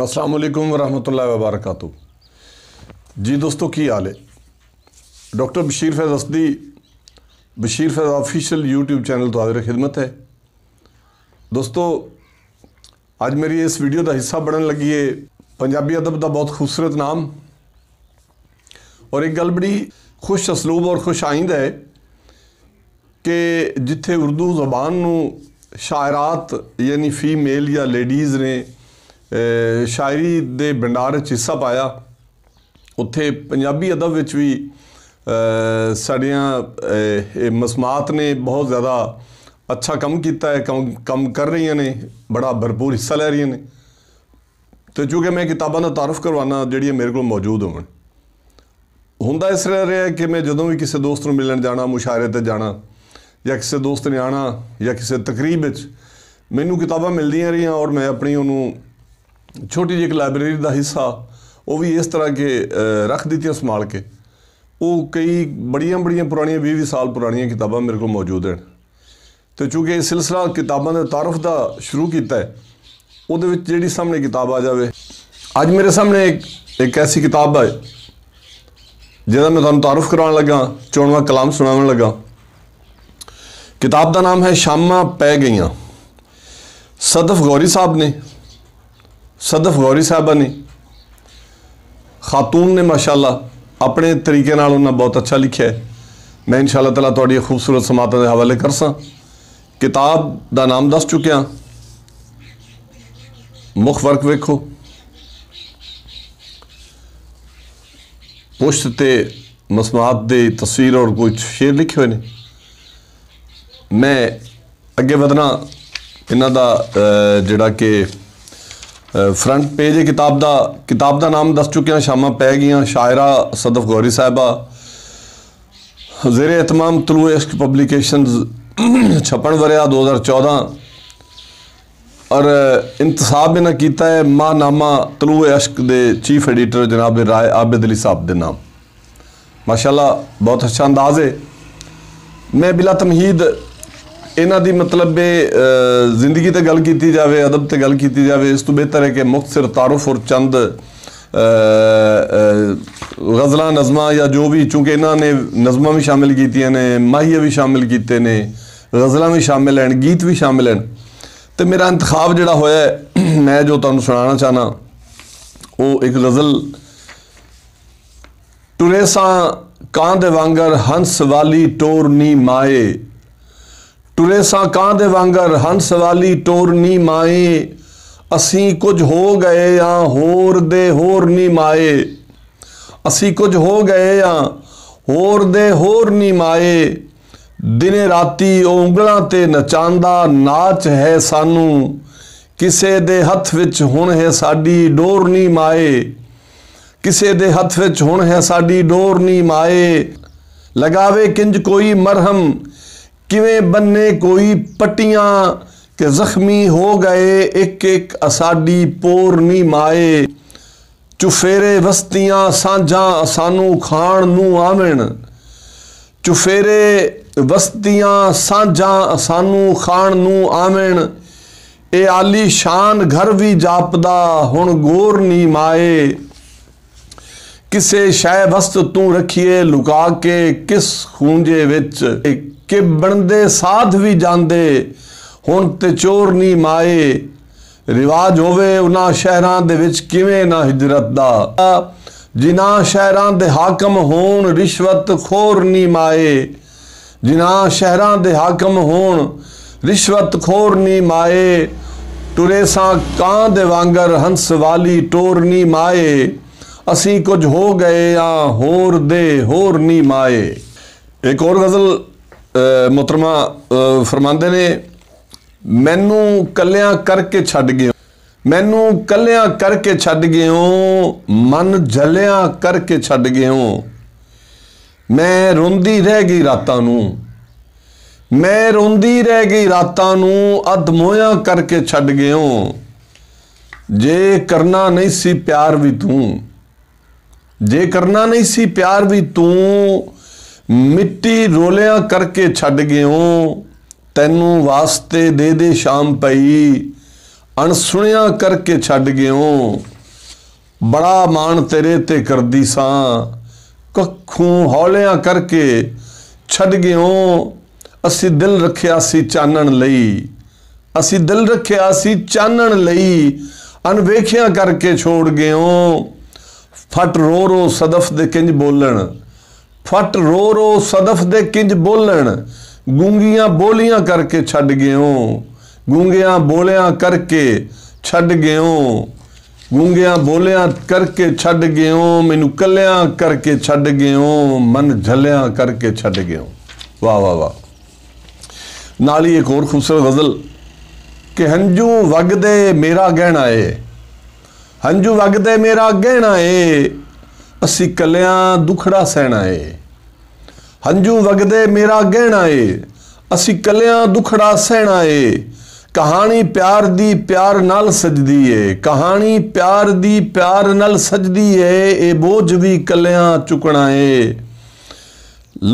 अस्सलाम वालेकुम वरहमतुल्लाहि वबरकatuह जी दोस्तों की हाल है doctor Bashir Faiz Asadi Bashir Faiz official YouTube channel तो हाजिर खिदमत है दोस्तों ਅੱਜ ਮੇਰੀ ਇਸ ਵੀਡੀਓ ਦਾ ਹਿੱਸਾ ਬਣਨ ਲੱਗੀ ਏ ਪੰਜਾਬੀ ਅਦਬ ਦਾ ਬਹੁਤ ਖੂਬਸੂਰਤ ਨਾਮ ਔਰ ਇੱਕ ਗੱਲ ਬੜੀ ਖੁਸ਼ ਅਸਲੂਬ ਔਰ ਖੁਸ਼ ਆਇੰਦ ਹੈ ਕਿ ਜਿੱਥੇ ਉਰਦੂ ਜ਼ਬਾਨ ਨੂੰ ਸ਼ਾਇਰਾਤ ਯਾਨੀ ਫੀਮੇਲ ਜਾਂ ਲੇਡੀਜ਼ ਨੇ ਸ਼ਾਇਰੀ ਦੇ ਭੰਡਾਰ ਵਿੱਚ ਹਿੱਸਾ ਪਾਇਆ ਉੱਥੇ ਪੰਜਾਬੀ ਅਦਬ ਵਿੱਚ ਵੀ ਸਾਡੀਆਂ ਇਹ ਮਸਮਾਤ ਨੇ ਬਹੁਤ ਜ਼ਿਆਦਾ ਅੱਛਾ ਕੰਮ ਕੀਤਾ ਹੈ ਕੰਮ ਕਰ ਰਹੀਆਂ ਨੇ ਬੜਾ ਭਰਪੂਰ ਹਿੱਸਾ ਲੈ ਰਹੀਆਂ ਨੇ ਤੇ ਕਿ ਮੈਂ ਕਿਤਾਬਾਂ ਦਾ ਤਾਰਫ ਕਰਵਾਉਣਾ ਜਿਹੜੀਆਂ ਮੇਰੇ ਕੋਲ ਮੌਜੂਦ ਹੋਣ ਹੁੰਦਾ ਇਸ ਰਿਹਾ ਰਿਹਾ ਕਿ ਮੈਂ ਜਦੋਂ ਵੀ ਕਿਸੇ ਦੋਸਤ ਨੂੰ ਮਿਲਣ ਜਾਣਾ ਮੁਸ਼ਾਇਰੇ ਤੇ ਜਾਣਾ ਜਾਂ ਕਿਸੇ ਦੋਸਤ ਨੇ ਆਣਾ ਜਾਂ ਕਿਸੇ ਤਕਰੀਬ ਵਿੱਚ ਮੈਨੂੰ ਕਿਤਾਬਾਂ ਮਿਲਦੀਆਂ ਰਹੀਆਂ ਔਰ ਮੈਂ ਆਪਣੀ ਉਹਨੂੰ छोटी जी एक लाइब्रेरी का हिस्सा वह भी इस तरह के रख दी संभाल के वो कई बड़िया बड़िया पुरानी भी, भी साल पुरानी किताबा मेरे को मौजूद हैं तो चूँकि सिलसिला किताबों के तारफ का शुरू किया जी सामने किताब आ जाए अज मेरे सामने एक, एक ऐसी किताब है जहाँ मैं थोड़ा तारुफ करा लगा चोणवा कलाम सुनाव लगा किताब का नाम है शामा पै गई सदफ गौरी साहब ने सदफ गौरी साहबा ने खातून ने माशाला अपने तरीके उन्हें बहुत अच्छा लिखे है मैं इन शाला तला थोड़ी खूबसूरत समात के हवाले कर सब का नाम दस चुक मुख वर्क वेखो पुश्त मसमात की तस्वीर और कुछ शेर लिखे हुए हैं मैं अगे बदना इन्हों जो फ्रंट पेज है किताब का किताब का नाम दस चुके हैं शामा पै गई शायरा सदफ गौरी साहबा जेरे इतमाम तलू इश्क पब्लीकेशन छपन वरिया दो हज़ार चौदह और इंतसाब इन्हें किया है माहनामा तलू इश्क के चीफ एडिटर जनाब राय आबिद अली साहब के नाम माशाला बहुत अच्छा अंदाज है मैं बिला तमहीद की मतलब जिंदगी गल की जाए अदब से गल की जाए इस तू बेहतर है कि मुख्तर तारुफ और चंद गजल नज़मा या जो भी चूंकि इन्होंने नज़मा भी शामिल की माहिए भी शामिल किए ने गजल भी शामिल हैं गीत भी शामिल हैं तो मेरा इंतखाब जोड़ा होया मैं जो तुम सुना चाहना वो एक गजल टुरेसा कांध वांगर हंस वाली टोर नी माए ਟੁਰੇ ਸਾ ਕਾਂ ਦੇ ਵਾਂਗਰ ਹੰਸ ਵਾਲੀ ਟੋਰਨੀ ਮਾਏ ਅਸੀਂ ਕੁਝ ਹੋ ਗਏ ਆ ਹੋਰ ਦੇ ਹੋਰ ਨੀ ਮਾਏ ਅਸੀਂ ਕੁਝ ਹੋ ਗਏ ਆ ਹੋਰ ਦੇ ਹੋਰ ਨੀ ਮਾਏ ਦਿਨੇ ਰਾਤੀ ਉਹ ਉਂਗਲਾਂ ਤੇ ਨਚਾਂਦਾ ਨਾਚ ਹੈ ਸਾਨੂੰ ਕਿਸੇ ਦੇ ਹੱਥ ਵਿੱਚ ਹੁਣ ਹੈ ਸਾਡੀ ਡੋਰ ਨੀ ਮਾਏ ਕਿਸੇ ਦੇ ਹੱਥ ਵਿੱਚ ਹੁਣ ਹੈ ਸਾਡੀ ਡੋਰ ਨੀ ਮਾਏ ਲਗਾਵੇ ਕਿੰਜ ਕੋਈ ਮਰਹਮ ਕਿਵੇਂ ਬੰਨੇ ਕੋਈ ਪਟੀਆਂ ਕਿ ਜ਼ਖਮੀ ਹੋ ਗਏ ਇੱਕ ਇੱਕ ਅਸਾਡੀ ਪੋਰ ਨਹੀਂ ਮਾਏ ਚੁਫੇਰੇ ਵਸਤੀਆਂ ਸਾਂਝਾਂ ਸਾਨੂੰ ਖਾਣ ਨੂੰ ਆਵਣ ਚੁਫੇਰੇ ਵਸਤੀਆਂ ਸਾਂਝਾਂ ਸਾਨੂੰ ਖਾਣ ਨੂੰ ਆਵਣ ਇਹ ਆਲੀ ਸ਼ਾਨ ਘਰ ਵੀ ਜਾਪਦਾ ਹੁਣ ਗੋਰ ਨਹੀਂ ਮਾਏ ਕਿਸੇ ਸ਼ੈ ਵਸਤ ਤੂੰ ਰਖੀਏ ਲੁਕਾ ਕੇ ਕਿਸ ਖੂੰਜੇ ਵਿੱਚ ਕਿ ਬਣਦੇ ਸਾਧ ਵੀ ਜਾਂਦੇ ਹੁਣ ਤੇ ਚੋਰ ਨਹੀਂ ਮਾਏ ਰਿਵਾਜ ਹੋਵੇ ਉਹਨਾਂ ਸ਼ਹਿਰਾਂ ਦੇ ਵਿੱਚ ਕਿਵੇਂ ਨਾ ਹਿਜਰਤ ਦਾ ਜਿਨ੍ਹਾਂ ਸ਼ਹਿਰਾਂ ਦੇ ਹਾਕਮ ਹੋਣ ਰਿਸ਼ਵਤ ਖੋਰ ਨਹੀਂ ਮਾਏ ਜਿਨ੍ਹਾਂ ਸ਼ਹਿਰਾਂ ਦੇ ਹਾਕਮ ਹੋਣ ਰਿਸ਼ਵਤ ਖੋਰ ਨਹੀਂ ਮਾਏ ਟੁਰੇ ਸਾਂ ਕਾਂ ਦੇ ਵਾਂਗਰ ਹੰਸ ਵਾਲੀ ਟੋਰ ਨਹੀਂ ਮਾਏ ਅਸੀਂ ਕੁਝ ਹੋ ਗਏ ਆ ਹੋਰ ਦੇ ਹੋਰ ਨਹੀਂ ਮਾਏ ਇੱਕ ਹੋਰ ਗਜ਼ਲ ਮੁਤਰਮਾ ਫਰਮਾਉਂਦੇ ਨੇ ਮੈਨੂੰ ਕੱਲਿਆਂ ਕਰਕੇ ਛੱਡ ਗਏ ਮੈਨੂੰ ਕੱਲਿਆਂ ਕਰਕੇ ਛੱਡ ਗਏ ਹੋ ਮਨ ਜਲਿਆਂ ਕਰਕੇ ਛੱਡ ਗਏ ਹੋ ਮੈਂ ਰੋਂਦੀ ਰਹਿ ਗਈ ਰਾਤਾਂ ਨੂੰ ਮੈਂ ਰੋਂਦੀ ਰਹਿ ਗਈ ਰਾਤਾਂ ਨੂੰ ਅਧਮੋਇਆ ਕਰਕੇ ਛੱਡ ਗਏ ਹੋ ਜੇ ਕਰਨਾ ਨਹੀਂ ਸੀ ਪਿਆਰ ਵੀ ਤੂੰ ਜੇ ਕਰਨਾ ਨਹੀਂ ਸੀ ਪਿਆਰ ਵੀ ਤੂੰ ਮਿੱਟੀ ਰੋਲਿਆਂ ਕਰਕੇ ਛੱਡ ਗਿਓ ਤੈਨੂੰ ਵਾਸਤੇ ਦੇ ਦੇ ਸ਼ਾਮ ਪਈ ਅਣਸੁਣਿਆ ਕਰਕੇ ਛੱਡ ਗਿਓ ਬੜਾ ਮਾਣ ਤੇਰੇ ਤੇ ਕਰਦੀ ਸਾਂ ਕੱਖੂ ਹੌਲਿਆਂ ਕਰਕੇ ਛੱਡ ਗਿਓ ਅਸੀਂ ਦਿਲ ਰੱਖਿਆ ਸੀ ਚਾਨਣ ਲਈ ਅਸੀਂ ਦਿਲ ਰੱਖਿਆ ਸੀ ਚਾਨਣ ਲਈ ਅਨਵੇਖਿਆ ਕਰਕੇ ਛੋੜ ਗਿਓ ਫਟ ਰੋ ਰੋ ਸਦਫ ਦੇ ਕਿੰਜ ਬੋਲਣ ਫਟ ਰੋ ਰੋ ਸਦਫ ਦੇ ਕਿੰਜ ਬੋਲਣ ਗੂੰਗੀਆਂ ਬੋਲੀਆਂ ਕਰਕੇ ਛੱਡ ਗਿਓ ਗੂੰਗਿਆਂ ਬੋਲਿਆਂ ਕਰਕੇ ਛੱਡ ਗਿਓ ਗੂੰਗਿਆਂ ਬੋਲਿਆਂ ਕਰਕੇ ਛੱਡ ਗਿਓ ਮੈਨੂੰ ਕੱਲਿਆਂ ਕਰਕੇ ਛੱਡ ਗਿਓ ਮਨ ਝੱਲਿਆਂ ਕਰਕੇ ਛੱਡ ਗਿਓ ਵਾ ਵਾ ਵਾ ਨਾਲ ਹੀ ਇੱਕ ਹੋਰ ਖੂਬਸੂਰਤ ਗਜ਼ਲ ਕਿ ਹੰਝੂ ਵਗਦੇ ਮੇਰਾ ਗਹਿਣਾ ਏ ਹੰਝੂ ਵਗਦੇ ਮੇਰਾ ਗਹਿਣਾ ਏ ਅਸੀਂ ਕੱਲਿਆਂ ਦੁਖੜਾ ਸਹਿਣਾ ਏ ਹੰਝੂ ਵਗਦੇ ਮੇਰਾ ਗਹਿਣਾ ਏ ਅਸੀਂ ਕੱਲਿਆਂ ਦੁਖੜਾ ਸਹਿਣਾ ਏ ਕਹਾਣੀ ਪਿਆਰ ਦੀ ਪਿਆਰ ਨਾਲ ਸਜਦੀ ਏ ਕਹਾਣੀ ਪਿਆਰ ਦੀ ਪਿਆਰ ਨਾਲ ਸਜਦੀ ਏ ਇਹ ਬੋਝ ਵੀ ਕੱਲਿਆਂ ਚੁਕਣਾ ਏ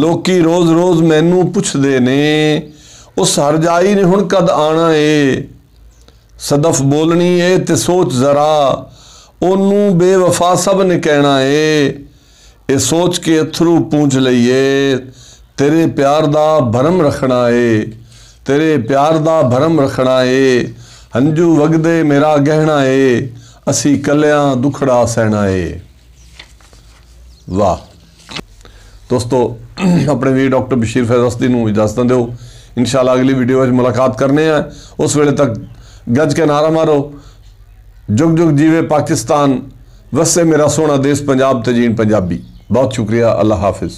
ਲੋਕੀ ਰੋਜ਼-ਰੋਜ਼ ਮੈਨੂੰ ਪੁੱਛਦੇ ਨੇ ਉਸ ਹਰਜਾਈ ਨੇ ਹੁਣ ਕਦ ਆਣਾ ਏ ਸਦਫ ਬੋਲਣੀ ਏ ਤੇ ਸੋਚ ਜ਼ਰਾ ਉਹਨੂੰ ਬੇਵਫਾ ਸਭ ਨੇ ਕਹਿਣਾ ਏ ਇਹ ਸੋਚ ਕੇ ਅਥਰੂ ਪੂੰਝ ਲਈਏ ਤੇਰੇ ਪਿਆਰ ਦਾ ਭਰਮ ਰੱਖਣਾ ਏ ਤੇਰੇ ਪਿਆਰ ਦਾ ਭਰਮ ਰੱਖਣਾ ਏ ਹੰਝੂ ਵਗਦੇ ਮੇਰਾ ਗਹਿਣਾ ਏ ਅਸੀਂ ਕੱਲਿਆਂ ਦੁਖੜਾ ਸਹਿਣਾ ਏ ਵਾਹ ਦੋਸਤੋ ਆਪਣੇ ਵੀ ਡਾਕਟਰ ਬਸ਼ੀਰ ਫੈਜ਼ਸਦੀ ਨੂੰ ਇਜਾਜ਼ਤ ਦਿਓ ਇਨਸ਼ਾਅੱਲਾ ਅਗਲੀ ਵੀਡੀਓ ਵਿੱਚ ਮੁਲਾਕਾਤ ਕਰਨੇ ਆ ਉਸ ਵੇਲੇ ਤੱਕ ਗੱਜ ਕੇ ਨਾਰਾ ਮਾਰੋ ਜੁਗ ਜੁਗ ਜੀਵੇ ਪਾਕਿਸਤਾਨ ਵਸੇ ਮੇਰਾ ਸੋਹਣਾ ਦੇਸ਼ ਪੰਜਾਬ ਤੇ ਜੀਣ ਪੰਜਾਬੀ ਬਹੁਤ ਸ਼ੁਕਰੀਆ ਅੱਲਾ ਹਾਫਿਜ਼